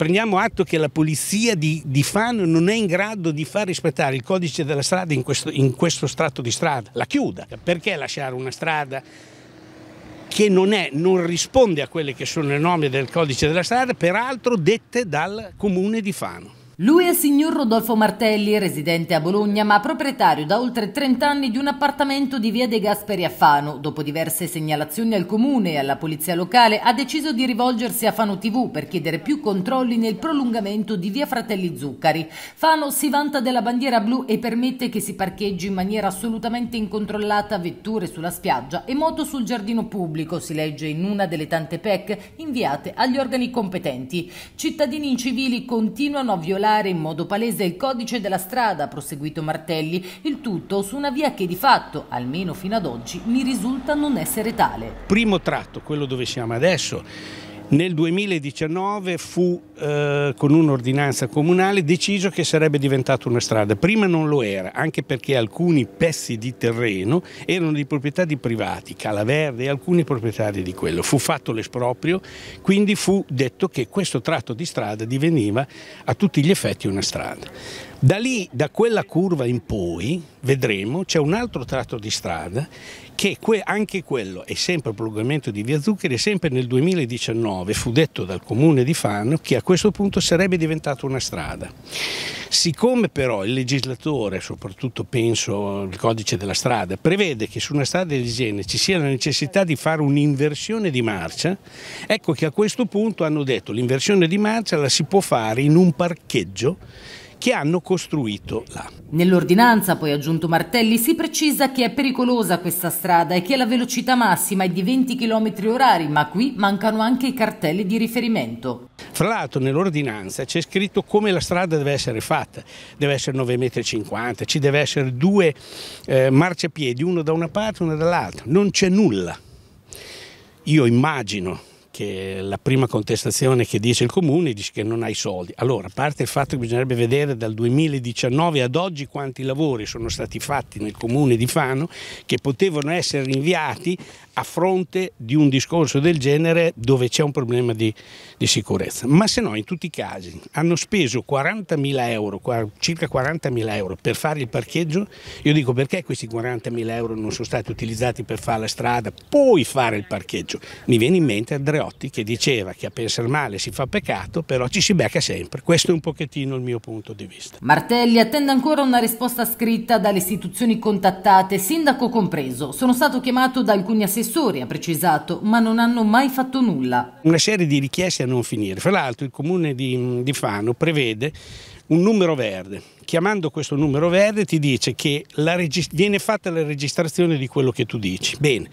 prendiamo atto che la polizia di, di, Fano non è in grado di far rispettare il codice della strada in questo, in questo strato di strada, la chiuda. Perché lasciare una strada che non, è, non risponde a quelle che sono le norme del codice della strada, peraltro dette dal comune di Fano? Lui è il signor Rodolfo Martelli, residente a Bologna, ma proprietario da oltre 30 anni di un appartamento di via De Gasperi a Fano. Dopo diverse segnalazioni al comune e alla polizia locale, ha deciso di rivolgersi a Fano TV per chiedere più controlli nel prolungamento di via Fratelli Zuccari. Fano si vanta della bandiera blu e permette che si parcheggi in maniera assolutamente incontrollata vetture sulla spiaggia e moto sul giardino pubblico, si legge in una delle tante PEC inviate agli organi competenti. Cittadini incivili continuano a violare violare in modo palese il codice della strada, ha proseguito Martelli, il tutto su una via che di fatto, almeno fino ad oggi, mi risulta non essere tale. Primo tratto, quello dove siamo adesso, nel 2019 fu eh, con un'ordinanza comunale deciso che sarebbe diventata una strada. Prima non lo era, anche perché alcuni pezzi di terreno erano di proprietà di privati, Calaverde e alcuni proprietari di quello. Fu fatto l'esproprio, quindi fu detto che questo tratto di strada diveniva a tutti gli effetti una strada. Da lì, da quella curva in poi, vedremo, c'è un altro tratto di strada che que anche quello è sempre il prolungamento di via Zuccheri e sempre nel 2019 fu detto dal comune di Fano che a questo punto sarebbe diventata una strada. Siccome però il legislatore, soprattutto penso al codice della strada, prevede che su una strada di igiene ci sia la necessità di fare un'inversione di marcia, ecco che a questo punto hanno detto l'inversione di marcia la si può fare in un parcheggio che hanno costruito là. Nell'ordinanza, poi aggiunto Martelli, si precisa che è pericolosa questa strada e che la velocità massima è di 20 km orari, ma qui mancano anche i cartelli di riferimento. Fra l'altro nell'ordinanza c'è scritto come la strada deve essere fatta, deve essere 9,50 m, ci deve essere due eh, marciapiedi, uno da una parte e uno dall'altra, non c'è nulla. Io immagino che la prima contestazione che dice il comune dice che non hai soldi. Allora, a parte il fatto che bisognerebbe vedere dal 2019 ad oggi quanti lavori sono stati fatti nel comune di Fano che potevano essere rinviati a fronte di un discorso del genere dove c'è un problema di, di sicurezza. Ma se no, in tutti i casi, hanno speso 40.000 euro, circa 40.000 euro per fare il parcheggio, io dico perché questi 40.000 euro non sono stati utilizzati per fare la strada, poi fare il parcheggio? Mi viene in mente Andreotti Pavarotti che diceva che a pensare male si fa peccato, però ci si becca sempre. Questo è un pochettino il mio punto di vista. Martelli attende ancora una risposta scritta dalle istituzioni contattate, sindaco compreso. Sono stato chiamato da alcuni assessori, ha precisato, ma non hanno mai fatto nulla. Una serie di richieste a non finire. Fra l'altro il comune di, di Fano prevede un numero verde. Chiamando questo numero verde ti dice che la viene fatta la registrazione di quello che tu dici. Bene,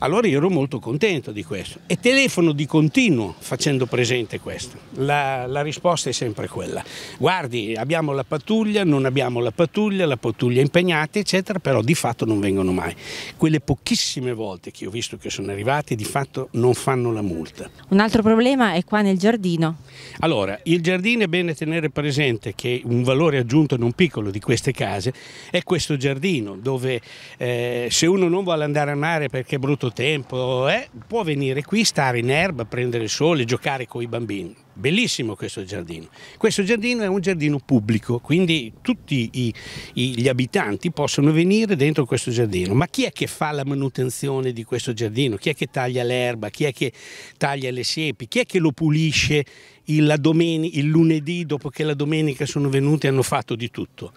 allora io ero molto contento di questo e telefono di continuo facendo presente questo. La, la risposta è sempre quella. Guardi, abbiamo la pattuglia, non abbiamo la pattuglia, la pattuglia è impegnata, eccetera, però di fatto non vengono mai. Quelle pochissime volte che ho visto che sono arrivati di fatto non fanno la multa. Un altro problema è qua nel giardino. Allora, il giardino è bene tenere presente che un valore aggiunto non piccolo di queste case è questo giardino dove eh, se uno non vuole andare al mare perché è brutto tempo, eh, può venire qui, stare in erba, prendere il sole, giocare con i bambini. Bellissimo questo giardino. Questo giardino è un giardino pubblico, quindi tutti i, i, gli abitanti possono venire dentro questo giardino. Ma chi è che fa la manutenzione di questo giardino? Chi è che taglia l'erba? Chi è che taglia le siepi? Chi è che lo pulisce il, domeni, il lunedì dopo che la domenica sono venuti e hanno fatto di tutto?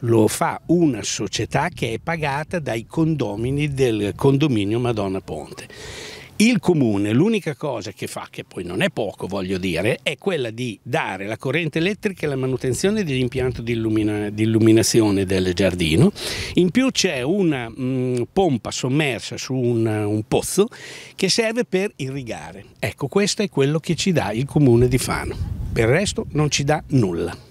Lo fa una società che è pagata dai condomini del condominio Madonna Ponte il comune l'unica cosa che fa, che poi non è poco voglio dire, è quella di dare la corrente elettrica e la manutenzione dell'impianto di, illumina, di, illuminazione del giardino. In più c'è una mh, mm, pompa sommersa su un, un, pozzo che serve per irrigare. Ecco, questo è quello che ci dà il comune di Fano. Per il resto non ci dà nulla.